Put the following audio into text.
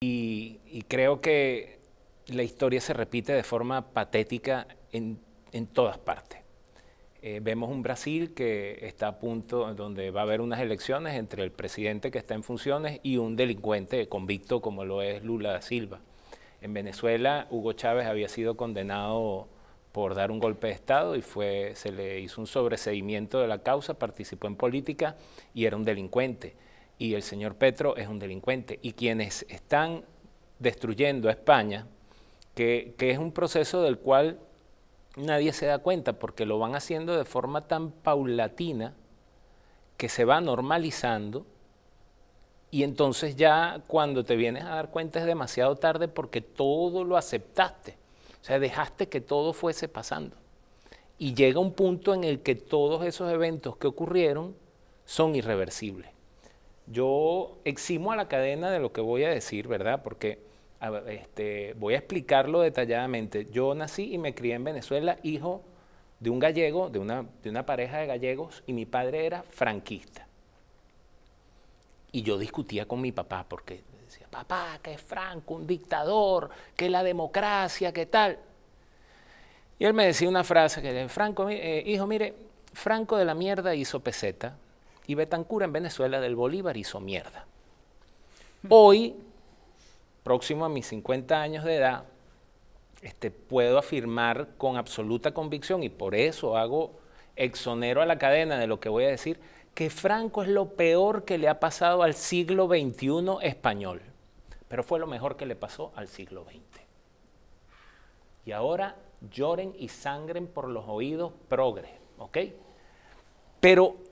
Y, creo que la historia se repite de forma patética en, en todas partes. Eh, vemos un Brasil que está a punto, donde va a haber unas elecciones entre el presidente que está en funciones y un delincuente convicto como lo es Lula da Silva. En Venezuela, Hugo Chávez había sido condenado por dar un golpe de Estado y fue, se le hizo un sobreseimiento de la causa, participó en política y era un delincuente y el señor Petro es un delincuente. Y quienes están destruyendo a España, que, es un proceso del cual nadie se da cuenta porque lo van haciendo de forma tan paulatina que se va normalizando y entonces ya cuando te vienes a dar cuenta es demasiado tarde porque todo lo aceptaste. O sea, dejaste que todo fuese pasando. Y llega un punto en el que todos esos eventos que ocurrieron son irreversibles. Yo eximo a la cadena de lo que voy a decir, ¿verdad? Porque este, voy a explicarlo detalladamente. Yo nací y me crié en Venezuela, hijo de un gallego, de una, pareja de gallegos, y mi padre era franquista. Y yo discutía con mi papá porque decía, papá, que es Franco, un dictador, que la democracia, ¿Qué tal. Y él me decía una frase que decía, Franco, eh, hijo, mire, Franco de la mierda hizo peseta, y Betancura en Venezuela del Bolívar hizo mierda. Hoy, próximo a mis 50 años de edad, este, puedo afirmar con absoluta convicción, y por eso hago exonero a la cadena de lo que voy a decir, que Franco es lo peor que le ha pasado al siglo XXI español, pero fue lo mejor que le pasó al siglo XX. Y ahora lloren y sangren por los oídos progre, ¿ok? Pero